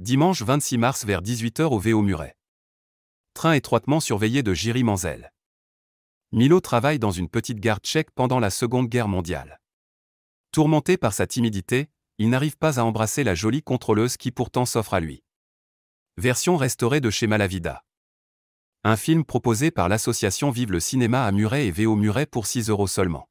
dimanche 26 mars vers 18h au VO Muret. Train étroitement surveillé de Jiri Manzel. Milo travaille dans une petite gare tchèque pendant la Seconde Guerre mondiale. Tourmenté par sa timidité, il n'arrive pas à embrasser la jolie contrôleuse qui pourtant s'offre à lui. Version restaurée de chez Malavida. Un film proposé par l'association Vive le cinéma à Muret et VO Muret pour 6 euros seulement.